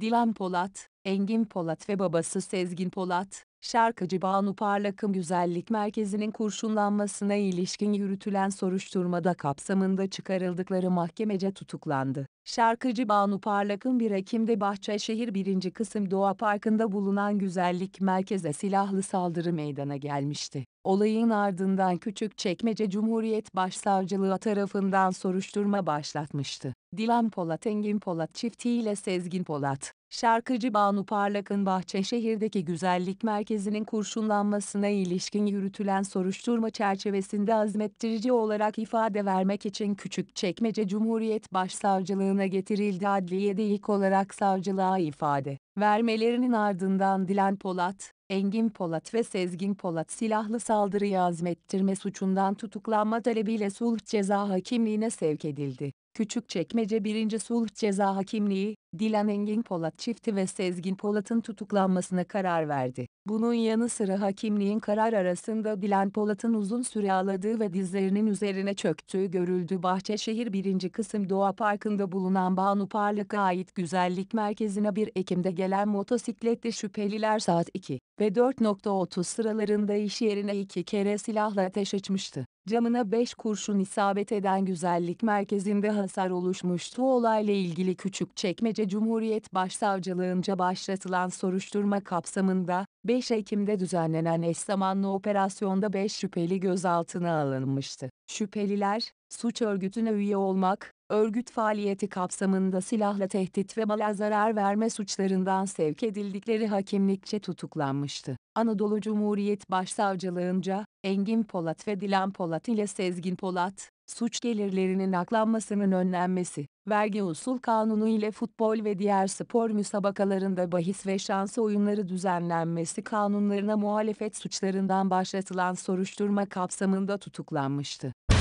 Dilan Polat, Engin Polat ve babası Sezgin Polat, şarkıcı Banu Parlak'ın güzellik merkezinin kurşunlanmasına ilişkin yürütülen soruşturmada kapsamında çıkarıldıkları mahkemece tutuklandı. Şarkıcı Banu Parlak'ın 1 Ekim'de Bahçeşehir 1. Kısım Doğa Parkı'nda bulunan güzellik merkeze silahlı saldırı meydana gelmişti. Olayın ardından küçük çekmece Cumhuriyet Başsavcılığı tarafından soruşturma başlatmıştı. Dilan Polat Engin Polat çiftiyle Sezgin Polat, şarkıcı Banu Parlak'ın Bahçeşehir'deki güzellik merkezinin kurşunlanmasına ilişkin yürütülen soruşturma çerçevesinde azmettirici olarak ifade vermek için küçük çekmece Cumhuriyet Başsavcılığı'nın meydana getirildi adliyede ilk olarak savcılığa ifade vermelerinin ardından Dilan Polat, Engin Polat ve Sezgin Polat silahlı saldırıya azmettirme suçundan tutuklanma talebiyle sulh ceza hakimliğine sevk edildi. Küçükçekmece 1. Sulh Ceza Hakimliği, Dilan Engin Polat çifti ve Sezgin Polat'ın tutuklanmasına karar verdi. Bunun yanı sıra hakimliğin karar arasında Dilan Polat'ın uzun süre ağladığı ve dizlerinin üzerine çöktüğü görüldü. Bahçeşehir 1. Kısım Doğa Parkı'nda bulunan Banu Parlak'a ait güzellik merkezine 1 Ekim'de gelen motosikletli şüpheliler saat 2 ve 4.30 sıralarında iş yerine iki kere silahla ateş açmıştı. Camına 5 kurşun isabet eden güzellik merkezinde hasar oluşmuştu. Olayla ilgili küçük çekmece sadece Cumhuriyet Başsavcılığınca başlatılan soruşturma kapsamında, 5 Ekim'de düzenlenen eş zamanlı operasyonda 5 şüpheli gözaltına alınmıştı. Şüpheliler, suç örgütüne üye olmak, örgüt faaliyeti kapsamında silahla tehdit ve mala zarar verme suçlarından sevk edildikleri hakimlikçe tutuklanmıştı. Anadolu Cumhuriyet Başsavcılığınca, Engin Polat ve Dilan Polat ile Sezgin Polat, suç gelirlerinin aklanmasının önlenmesi, vergi usul kanunu ile futbol ve diğer spor müsabakalarında bahis ve şans oyunları düzenlenmesi kanunlarına muhalefet suçlarından başlatılan soruşturma kapsamında tutuklanmıştı.